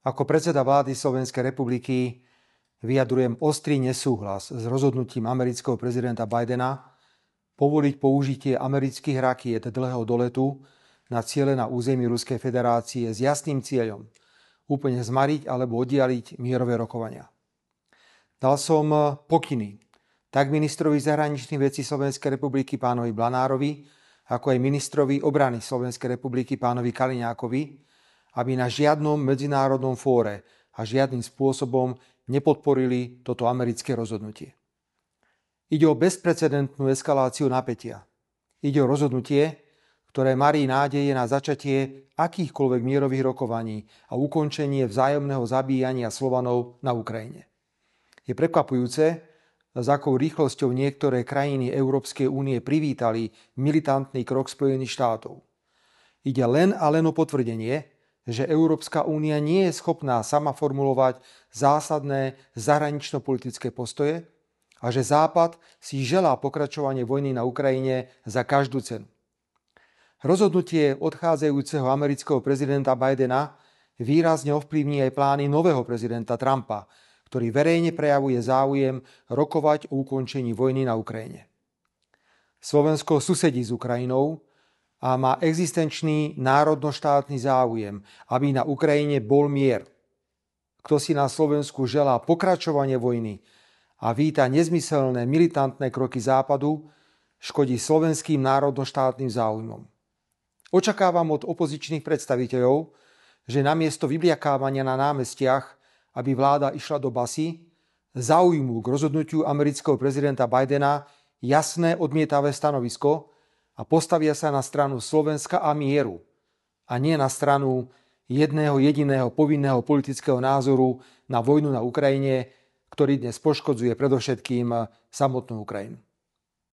Ako predseda vlády Slovenskej republiky vyjadrujem ostrý nesúhlas s rozhodnutím amerického prezidenta Bidena povoliť použitie amerických rakiet dlhého doletu na ciele na území Ruskej federácie s jasným cieľom úplne zmariť alebo oddialiť mierové rokovania. Dal som pokyny tak ministrovi zahraničných vecí Slovenskej republiky pánovi Blanárovi, ako aj ministrovi obrany Slovenskej republiky pánovi Kaliňákovi, aby na žiadnom medzinárodnom fóre a žiadnym spôsobom nepodporili toto americké rozhodnutie. Ide o bezprecedentnú eskaláciu napätia. Ide o rozhodnutie, ktoré marí nádeje na začatie akýchkoľvek mierových rokovaní a ukončenie vzájomného zabíjania Slovanov na Ukrajine. Je prekvapujúce, s akou rýchlosťou niektoré krajiny Európskej únie privítali militantný krok Spojených štátov. Ide len a len o potvrdenie, že Európska únia nie je schopná sama formulovať zásadné zahranično-politické postoje a že Západ si želá pokračovanie vojny na Ukrajine za každú cenu. Rozhodnutie odchádzajúceho amerického prezidenta Bidena výrazne ovplyvní aj plány nového prezidenta Trumpa, ktorý verejne prejavuje záujem rokovať o ukončení vojny na Ukrajine. Slovensko susedí s Ukrajinou, a má existenčný národnoštátny záujem, aby na Ukrajine bol mier. Kto si na Slovensku želá pokračovanie vojny a víta nezmyselné militantné kroky Západu, škodí slovenským národnoštátnym záujmom. Očakávam od opozičných predstaviteľov, že namiesto vybliakávania na námestiach, aby vláda išla do basy, zaujímu k rozhodnutiu amerického prezidenta Bidena jasné odmietavé stanovisko, a postavia sa na stranu Slovenska a mieru a nie na stranu jedného jediného povinného politického názoru na vojnu na Ukrajine, ktorý dnes poškodzuje predovšetkým samotnú Ukrajinu.